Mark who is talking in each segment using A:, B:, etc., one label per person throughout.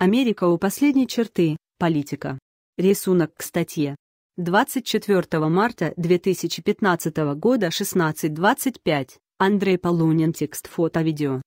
A: Америка у последней черты. Политика. Рисунок к статье. 24 марта 2015 года 16.25. Андрей Полунин. Текст фото-видео.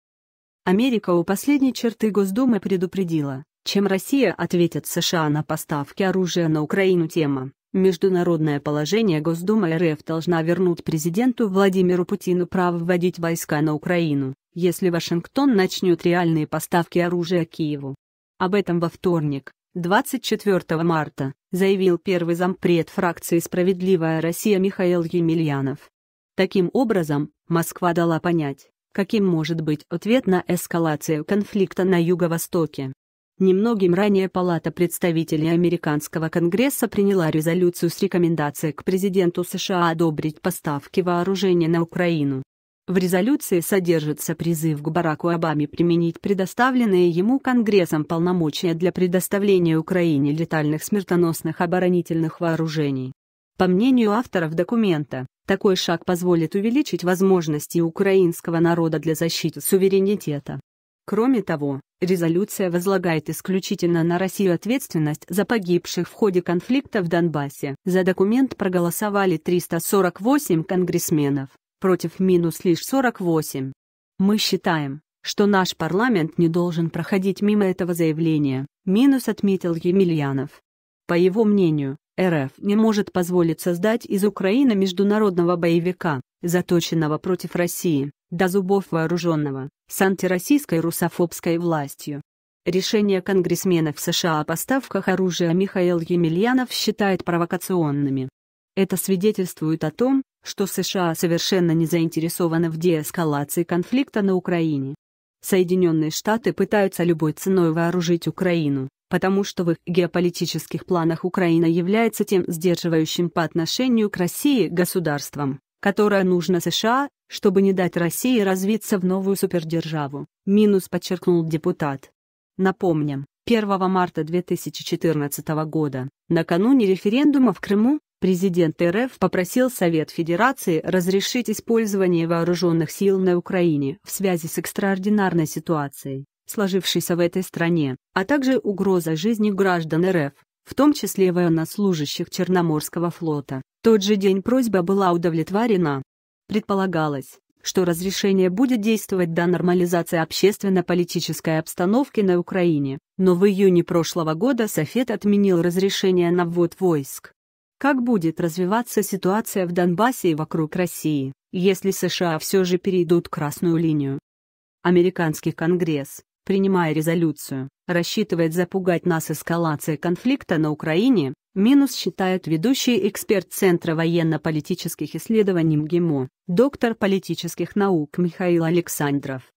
A: Америка у последней черты Госдумы предупредила, чем Россия ответит США на поставки оружия на Украину тема. Международное положение Госдума РФ должна вернуть президенту Владимиру Путину право вводить войска на Украину, если Вашингтон начнет реальные поставки оружия Киеву. Об этом во вторник, 24 марта, заявил первый зампред фракции «Справедливая Россия» Михаил Емельянов. Таким образом, Москва дала понять, каким может быть ответ на эскалацию конфликта на Юго-Востоке. Немногим ранее Палата представителей Американского Конгресса приняла резолюцию с рекомендацией к президенту США одобрить поставки вооружения на Украину. В резолюции содержится призыв к Бараку Обаме применить предоставленные ему Конгрессом полномочия для предоставления Украине летальных смертоносных оборонительных вооружений. По мнению авторов документа, такой шаг позволит увеличить возможности украинского народа для защиты суверенитета. Кроме того, резолюция возлагает исключительно на Россию ответственность за погибших в ходе конфликта в Донбассе. За документ проголосовали 348 конгрессменов против минус лишь 48. Мы считаем, что наш парламент не должен проходить мимо этого заявления, минус отметил Емельянов. По его мнению, РФ не может позволить создать из Украины международного боевика, заточенного против России, до зубов вооруженного, с антироссийской русофобской властью. Решение конгрессменов США о поставках оружия Михаил Емельянов считает провокационными. Это свидетельствует о том, что США совершенно не заинтересованы в деэскалации конфликта на Украине. Соединенные Штаты пытаются любой ценой вооружить Украину, потому что в их геополитических планах Украина является тем сдерживающим по отношению к России государством, которое нужно США, чтобы не дать России развиться в новую супердержаву, минус подчеркнул депутат. Напомним, 1 марта 2014 года, накануне референдума в Крыму, Президент РФ попросил Совет Федерации разрешить использование вооруженных сил на Украине в связи с экстраординарной ситуацией, сложившейся в этой стране, а также угрозой жизни граждан РФ, в том числе военнослужащих Черноморского флота. тот же день просьба была удовлетворена. Предполагалось, что разрешение будет действовать до нормализации общественно-политической обстановки на Украине, но в июне прошлого года Софет отменил разрешение на ввод войск как будет развиваться ситуация в Донбассе и вокруг России, если США все же перейдут красную линию. Американский Конгресс, принимая резолюцию, рассчитывает запугать нас эскалацией конфликта на Украине, минус считает ведущий эксперт Центра военно-политических исследований МГИМО, доктор политических наук Михаил Александров.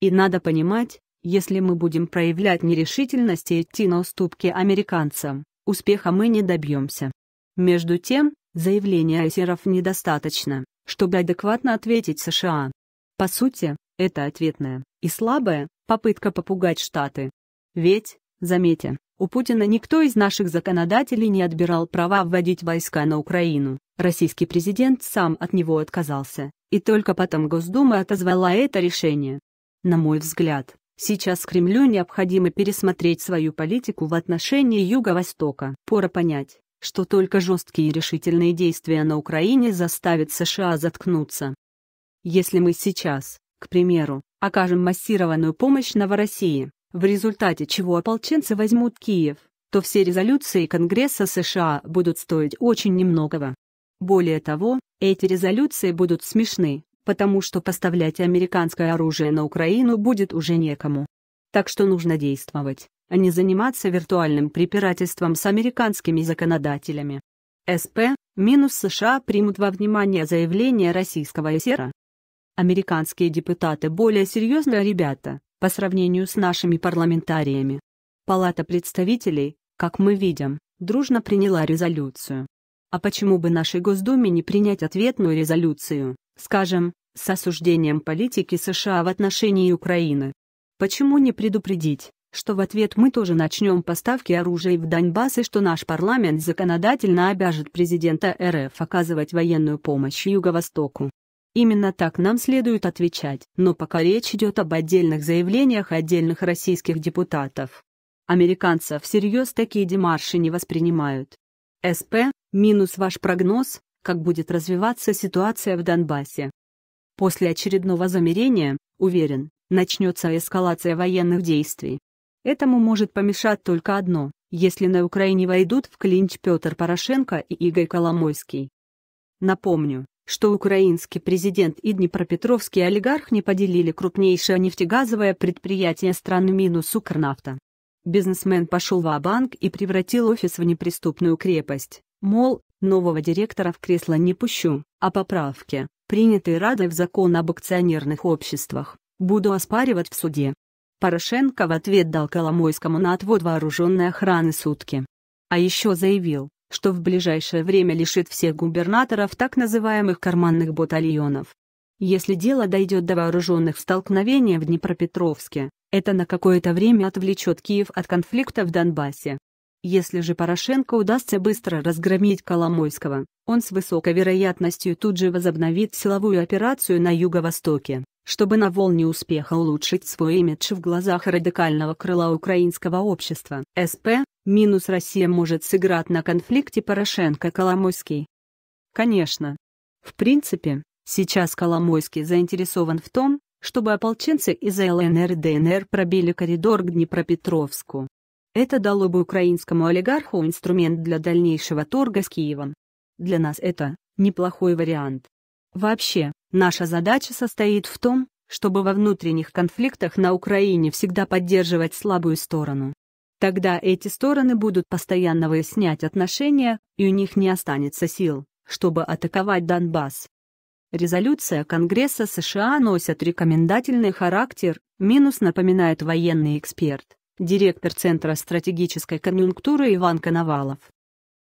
A: И надо понимать, если мы будем проявлять нерешительность и идти на уступки американцам, успеха мы не добьемся. Между тем, заявления айсеров недостаточно, чтобы адекватно ответить США. По сути, это ответная и слабая попытка попугать Штаты. Ведь, заметьте, у Путина никто из наших законодателей не отбирал права вводить войска на Украину. Российский президент сам от него отказался, и только потом Госдума отозвала это решение. На мой взгляд, сейчас Кремлю необходимо пересмотреть свою политику в отношении Юго-Востока. Пора понять, что только жесткие и решительные действия на Украине заставят США заткнуться. Если мы сейчас, к примеру, окажем массированную помощь Новороссии, в результате чего ополченцы возьмут Киев, то все резолюции Конгресса США будут стоить очень немногого. Более того, эти резолюции будут смешны, потому что поставлять американское оружие на Украину будет уже некому. Так что нужно действовать а не заниматься виртуальным препирательством с американскими законодателями. СП минус США примут во внимание заявление российского СЕРа. Американские депутаты более серьезные ребята, по сравнению с нашими парламентариями. Палата представителей, как мы видим, дружно приняла резолюцию. А почему бы нашей Госдуме не принять ответную резолюцию, скажем, с осуждением политики США в отношении Украины? Почему не предупредить, что в ответ мы тоже начнем поставки оружия в Донбасс и что наш парламент законодательно обяжет президента РФ оказывать военную помощь Юго-Востоку. Именно так нам следует отвечать, но пока речь идет об отдельных заявлениях отдельных российских депутатов. Американцев всерьез такие демарши не воспринимают. СП, минус ваш прогноз, как будет развиваться ситуация в Донбассе. После очередного замерения, уверен, начнется эскалация военных действий. Этому может помешать только одно, если на Украине войдут в клинч Петр Порошенко и Игорь Коломойский. Напомню, что украинский президент и днепропетровский олигарх не поделили крупнейшее нефтегазовое предприятие страны минус Укрнафта. Бизнесмен пошел в банк и превратил офис в неприступную крепость, мол, нового директора в кресло не пущу, а поправки, принятые Радой в закон об акционерных обществах, буду оспаривать в суде. Порошенко в ответ дал Коломойскому на отвод вооруженной охраны сутки. А еще заявил, что в ближайшее время лишит всех губернаторов так называемых карманных батальонов. Если дело дойдет до вооруженных столкновений в Днепропетровске, это на какое-то время отвлечет Киев от конфликта в Донбассе. Если же Порошенко удастся быстро разгромить Коломойского, он с высокой вероятностью тут же возобновит силовую операцию на юго-востоке чтобы на волне успеха улучшить свой имидж в глазах радикального крыла украинского общества. СП, минус Россия может сыграть на конфликте Порошенко-Коломойский. Конечно. В принципе, сейчас Коломойский заинтересован в том, чтобы ополченцы из ЛНР и ДНР пробили коридор к Днепропетровску. Это дало бы украинскому олигарху инструмент для дальнейшего торга с Киевом. Для нас это неплохой вариант. Вообще, наша задача состоит в том, чтобы во внутренних конфликтах на Украине всегда поддерживать слабую сторону. Тогда эти стороны будут постоянно выяснять отношения, и у них не останется сил, чтобы атаковать Донбасс. Резолюция Конгресса США носит рекомендательный характер, минус напоминает военный эксперт, директор Центра стратегической конъюнктуры Иван Коновалов.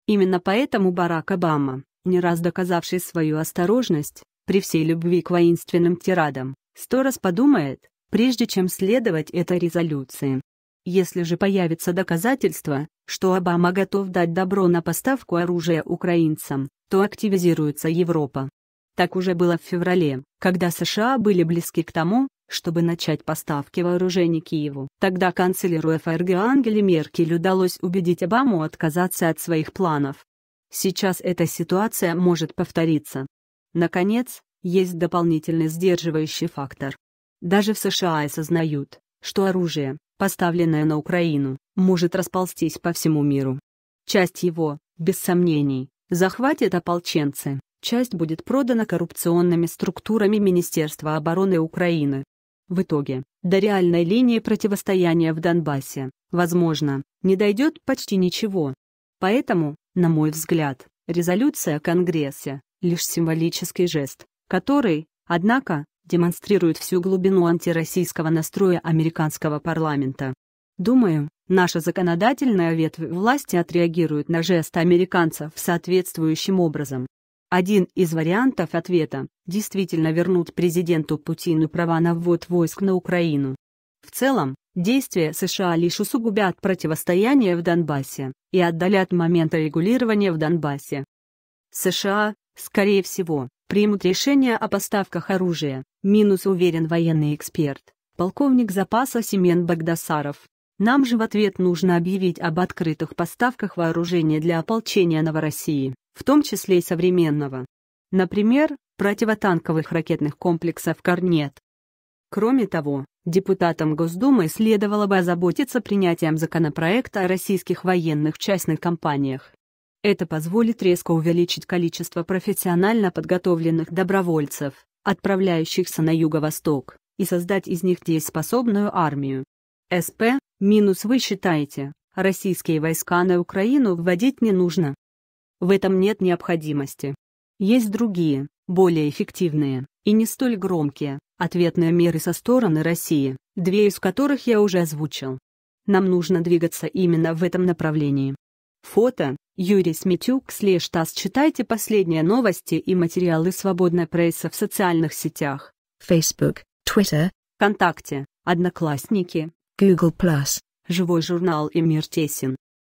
A: Именно поэтому Барак Обама, не раз доказавший свою осторожность, при всей любви к воинственным тирадам, сто раз подумает, прежде чем следовать этой резолюции. Если же появится доказательство, что Обама готов дать добро на поставку оружия украинцам, то активизируется Европа. Так уже было в феврале, когда США были близки к тому, чтобы начать поставки вооружений Киеву. Тогда канцлеру ФРГ Ангели Меркель удалось убедить Обаму отказаться от своих планов, Сейчас эта ситуация может повториться. Наконец, есть дополнительный сдерживающий фактор. Даже в США осознают, что оружие, поставленное на Украину, может расползтись по всему миру. Часть его, без сомнений, захватят ополченцы, часть будет продана коррупционными структурами Министерства обороны Украины. В итоге, до реальной линии противостояния в Донбассе, возможно, не дойдет почти ничего. Поэтому, на мой взгляд, резолюция о Конгрессе – лишь символический жест, который, однако, демонстрирует всю глубину антироссийского настроя американского парламента. Думаю, наша законодательная ветвь власти отреагирует на жест американцев соответствующим образом. Один из вариантов ответа – действительно вернуть президенту Путину права на ввод войск на Украину. В целом, Действия США лишь усугубят противостояние в Донбассе и отдалят момент регулирования в Донбассе. США, скорее всего, примут решение о поставках оружия, минус уверен военный эксперт, полковник запаса Семен Багдасаров. Нам же в ответ нужно объявить об открытых поставках вооружения для ополчения Новороссии, в том числе и современного. Например, противотанковых ракетных комплексов «Корнет», Кроме того, депутатам Госдумы следовало бы озаботиться принятием законопроекта о российских военных частных компаниях. Это позволит резко увеличить количество профессионально подготовленных добровольцев, отправляющихся на Юго-Восток, и создать из них дееспособную армию. СП, минус вы считаете, российские войска на Украину вводить не нужно. В этом нет необходимости. Есть другие, более эффективные, и не столь громкие, Ответные меры со стороны России, две из которых я уже озвучил. Нам нужно двигаться именно в этом направлении. Фото Юрий Сметюк слэш ТАСС. Читайте последние новости и материалы свободной прессы в социальных сетях. Facebook, Twitter, ВКонтакте, Одноклассники, Google+, Живой журнал и Мир Тесен.